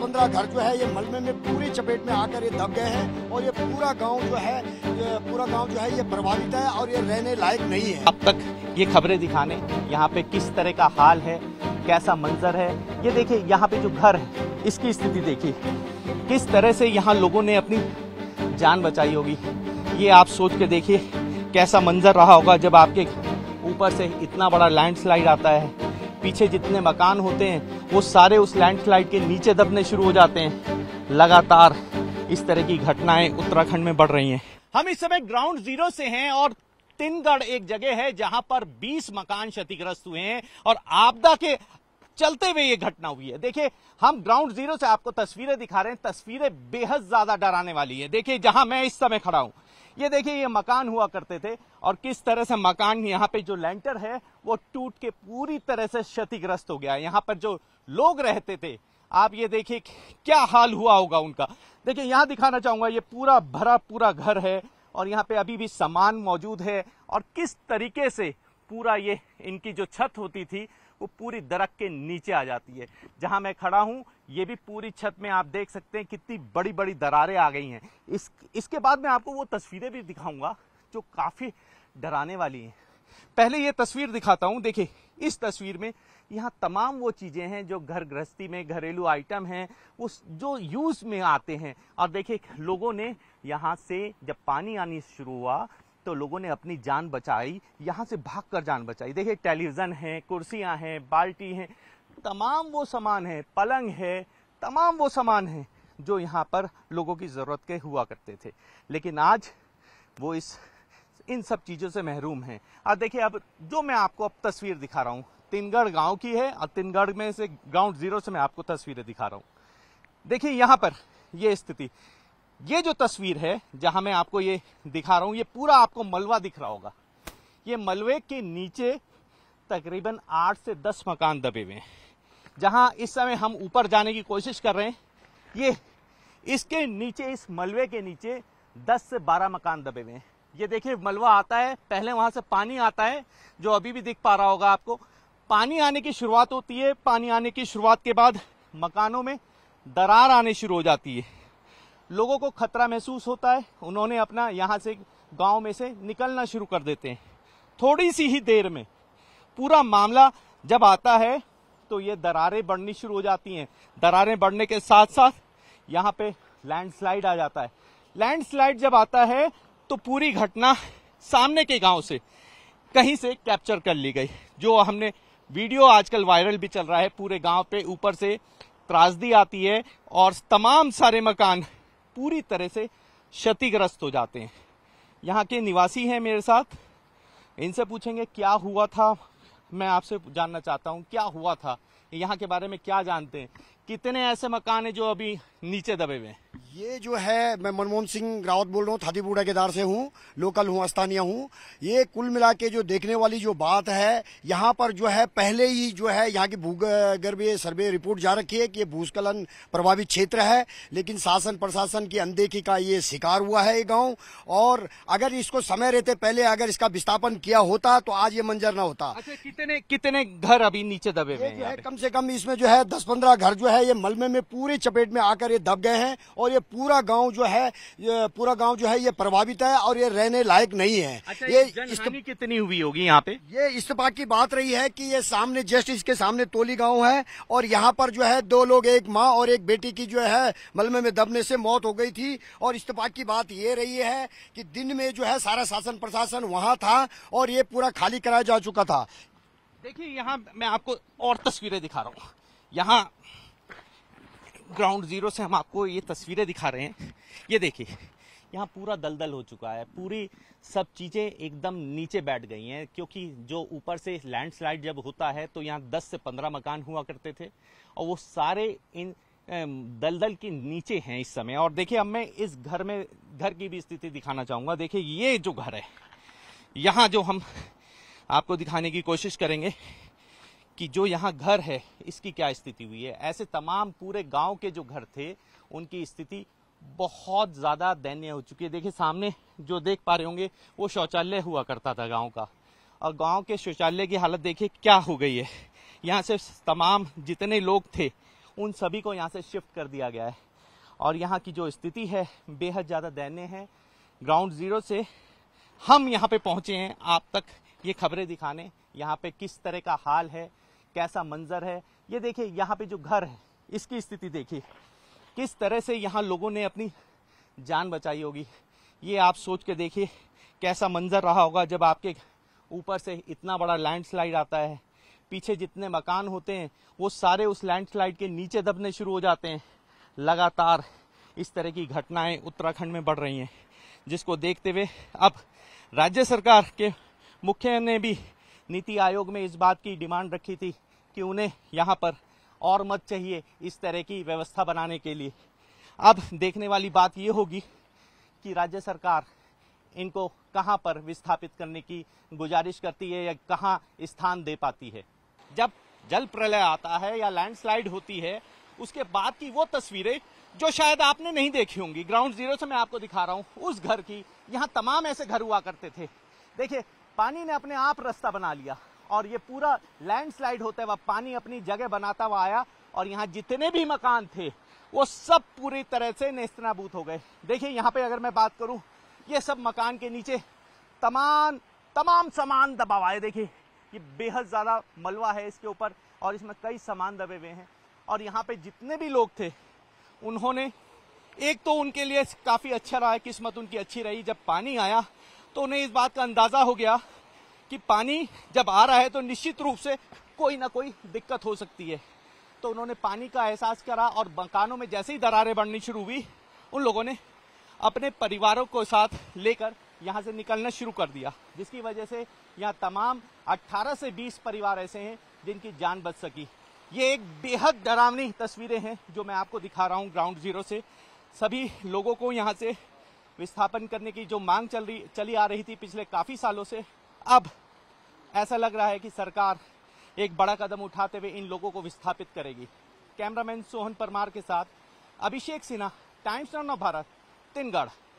पंद्रह घर जो है ये मलबे में पूरी चपेट में आकर ये दब गए हैं और ये पूरा गांव जो है पूरा गांव जो है ये प्रभावित है और ये रहने लायक नहीं है अब तक ये खबरें दिखाने यहाँ पे किस तरह का हाल है कैसा मंजर है ये देखिए यहाँ पे जो घर है इसकी स्थिति देखिए किस तरह से यहाँ लोगों ने अपनी जान बचाई होगी ये आप सोच के देखिए कैसा मंजर रहा होगा जब आपके ऊपर से इतना बड़ा लैंडस्लाइड आता है पीछे जितने मकान होते हैं वो सारे उस लैंडस्लाइड के नीचे दबने शुरू हो जाते हैं लगातार इस तरह की घटनाएं उत्तराखंड में बढ़ रही हैं हम इस समय ग्राउंड जीरो से हैं और तिनगढ़ एक जगह है जहां पर 20 मकान क्षतिग्रस्त हुए हैं और आपदा के चलते हुए ये घटना हुई है देखिए हम ग्राउंड जीरो से आपको तस्वीरें दिखा रहे हैं तस्वीरें बेहद ज्यादा डराने वाली है देखिए जहां मैं इस समय खड़ा हूं ये देखिए ये मकान हुआ करते थे और किस तरह से मकान यहाँ पे जो लेंटर है वो टूट के पूरी तरह से क्षतिग्रस्त हो गया यहाँ पर जो लोग रहते थे आप ये देखिए क्या हाल हुआ होगा उनका देखिए यहाँ दिखाना चाहूंगा ये पूरा भरा पूरा घर है और यहाँ पे अभी भी सामान मौजूद है और किस तरीके से पूरा ये इनकी जो छत होती थी वो पूरी दरख के नीचे आ जाती है जहां मैं खड़ा हूं ये भी पूरी छत में आप देख सकते हैं कितनी बड़ी बड़ी दरारें आ गई हैं इस इसके बाद मैं आपको वो तस्वीरें भी दिखाऊंगा जो काफ़ी डराने वाली हैं पहले ये तस्वीर दिखाता हूँ देखिए इस तस्वीर में यहाँ तमाम वो चीज़ें हैं जो घर गृहस्थी में घरेलू आइटम हैं उस जो यूज़ में आते हैं और देखिए लोगों ने यहाँ से जब पानी आनी शुरू हुआ तो लोगों ने अपनी जान बचाई यहाँ से भाग कर जान बचाई देखिए टेलीविज़न है कुर्सियाँ हैं बाल्टी हैं तमाम वो सामान है पलंग है तमाम वो सामान है जो यहाँ पर लोगों की ज़रूरत के हुआ करते थे लेकिन आज वो इस इन सब चीज़ों से महरूम हैं और देखिए अब जो मैं आपको अब तस्वीर दिखा रहा हूँ तिनगढ़ गांव की है और तिनगढ़ में से ग्राउंड जीरो से मैं आपको तस्वीरें दिखा रहा हूँ देखिए यहाँ पर ये स्थिति ये जो तस्वीर है जहां मैं आपको ये दिखा रहा हूँ ये पूरा आपको मलवा दिख रहा होगा ये मलबे के नीचे तकरीबन आठ से दस मकान दबे हुए हैं जहां इस समय हम ऊपर जाने की कोशिश कर रहे हैं ये इसके नीचे इस मलबे के नीचे दस से बारह मकान दबे हुए हैं ये देखिए मलवा आता है पहले वहां से पानी आता है जो अभी भी दिख पा रहा होगा आपको पानी आने की शुरुआत होती है पानी आने की शुरुआत के बाद मकानों में दरार आने शुरू हो जाती है लोगों को खतरा महसूस होता है उन्होंने अपना यहाँ से गांव में से निकलना शुरू कर देते हैं थोड़ी सी ही देर में पूरा मामला जब आता है तो ये दरारें बढ़नी शुरू हो जाती हैं दरारें बढ़ने के साथ साथ यहाँ पे लैंडस्लाइड आ जाता है लैंडस्लाइड जब आता है तो पूरी घटना सामने के गांव से कहीं से कैप्चर कर ली गई जो हमने वीडियो आजकल वायरल भी चल रहा है पूरे गांव पे ऊपर से त्रासदी आती है और तमाम सारे मकान पूरी तरह से क्षतिग्रस्त हो जाते हैं यहाँ के निवासी हैं मेरे साथ इनसे पूछेंगे क्या हुआ था मैं आपसे जानना चाहता हूँ क्या हुआ था यहाँ के बारे में क्या जानते हैं कितने ऐसे मकान है जो अभी नीचे दबे हुए हैं ये जो है मैं मनमोहन सिंह रावत बोल रहा हूँ थातीपुरा केदार से हूँ लोकल हूँ स्थानीय हूँ ये कुल मिला के जो देखने वाली जो बात है यहाँ पर जो है पहले ही जो है यहाँ की भूगर्भ सर्वे रिपोर्ट जा रखी है कि ये भूस्खलन प्रभावित क्षेत्र है लेकिन शासन प्रशासन की अनदेखी का ये शिकार हुआ है ये गाँव और अगर इसको समय रहते पहले अगर इसका विस्थापन किया होता तो आज ये मंजर न होता अच्छा, कितने कितने घर अभी नीचे दबे हुए कम से कम इसमें जो है दस पंद्रह घर जो है ये मलबे में पूरे चपेट में आकर ये दब गए हैं और ये पूरा गांव जो है ये पूरा गांव जो है ये प्रभावित है और ये रहने लायक नहीं है अच्छा, ये जनहानि कितनी हुई होगी यहाँ पे ये इस्तीफाक की बात रही है कि ये सामने जस्ट इसके सामने तोली गांव है और यहाँ पर जो है दो लोग एक माँ और एक बेटी की जो है मलबे में दबने से मौत हो गई थी और इस्तेफा की बात ये रही है की दिन में जो है सारा शासन प्रशासन वहाँ था और ये पूरा खाली कराया जा चुका था देखिए यहाँ मैं आपको और तस्वीरें दिखा रहा हूँ यहाँ ग्राउंड जीरो से हम आपको ये तस्वीरें दिखा रहे हैं ये देखिए यहाँ पूरा दलदल हो चुका है पूरी सब चीज़ें एकदम नीचे बैठ गई हैं क्योंकि जो ऊपर से लैंडस्लाइड जब होता है तो यहाँ 10 से 15 मकान हुआ करते थे और वो सारे इन दलदल के नीचे हैं इस समय और देखिए अब मैं इस घर में घर की भी स्थिति दिखाना चाहूंगा देखिए ये जो घर है यहाँ जो हम आपको दिखाने की कोशिश करेंगे कि जो यहाँ घर है इसकी क्या स्थिति हुई है ऐसे तमाम पूरे गांव के जो घर थे उनकी स्थिति बहुत ज़्यादा दयनीय हो चुकी है देखिए सामने जो देख पा रहे होंगे वो शौचालय हुआ करता था गांव का और गांव के शौचालय की हालत देखिए क्या हो गई है यहाँ से तमाम जितने लोग थे उन सभी को यहाँ से शिफ्ट कर दिया गया है और यहाँ की जो स्थिति है बेहद ज़्यादा दयनीय है ग्राउंड ज़ीरो से हम यहाँ पे पहुँचे हैं आप तक ये खबरें दिखाने यहाँ पे किस तरह का हाल है कैसा मंजर है ये देखिए यहाँ पे जो घर है इसकी स्थिति देखिए किस तरह से यहाँ लोगों ने अपनी जान बचाई होगी ये आप सोच के देखिए कैसा मंजर रहा होगा जब आपके ऊपर से इतना बड़ा लैंडस्लाइड आता है पीछे जितने मकान होते हैं वो सारे उस लैंडस्लाइड के नीचे दबने शुरू हो जाते हैं लगातार इस तरह की घटनाएं उत्तराखंड में बढ़ रही हैं जिसको देखते हुए अब राज्य सरकार के मुख्य ने भी नीति आयोग में इस बात की डिमांड रखी थी कि उन्हें यहाँ पर और मत चाहिए इस तरह की व्यवस्था बनाने के लिए अब देखने वाली बात ये होगी कि राज्य सरकार इनको कहाँ पर विस्थापित करने की गुजारिश करती है या कहाँ स्थान दे पाती है जब जल प्रलय आता है या लैंडस्लाइड होती है उसके बाद की वो तस्वीरें जो शायद आपने नहीं देखी होंगी ग्राउंड जीरो से मैं आपको दिखा रहा हूँ उस घर की यहाँ तमाम ऐसे घर हुआ करते थे देखिए पानी ने अपने आप रास्ता बना लिया और ये पूरा लैंडस्लाइड है हुआ पानी अपनी जगह बनाता हुआ आया और यहाँ जितने भी मकान थे वो सब पूरी तरह से नेस्तनाबूत हो गए देखिए यहाँ पे अगर मैं बात करूँ ये सब मकान के नीचे तमाम तमाम सामान दबा हुआ है देखिए ये बेहद ज़्यादा मलवा है इसके ऊपर और इसमें कई सामान दबे हुए हैं और यहाँ पे जितने भी लोग थे उन्होंने एक तो उनके लिए काफ़ी अच्छा रहा किस्मत उनकी अच्छी रही जब पानी आया तो उन्हें इस बात का अंदाजा हो गया कि पानी जब आ रहा है तो निश्चित रूप से कोई ना कोई दिक्कत हो सकती है तो उन्होंने पानी का एहसास करा और मकानों में जैसे ही दरारें बढ़नी शुरू हुई उन लोगों ने अपने परिवारों को साथ लेकर यहाँ से निकलना शुरू कर दिया जिसकी वजह से यहाँ तमाम 18 से 20 परिवार ऐसे हैं जिनकी जान बच सकी ये एक बेहद डरावनी तस्वीरें हैं जो मैं आपको दिखा रहा हूँ ग्राउंड जीरो से सभी लोगों को यहाँ से विस्थापन करने की जो मांग चल रही चली आ रही थी पिछले काफी सालों से अब ऐसा लग रहा है कि सरकार एक बड़ा कदम उठाते हुए इन लोगों को विस्थापित करेगी कैमरामैन सोहन परमार के साथ अभिषेक सिन्हा टाइम्स ऑफ भारत तिनगढ़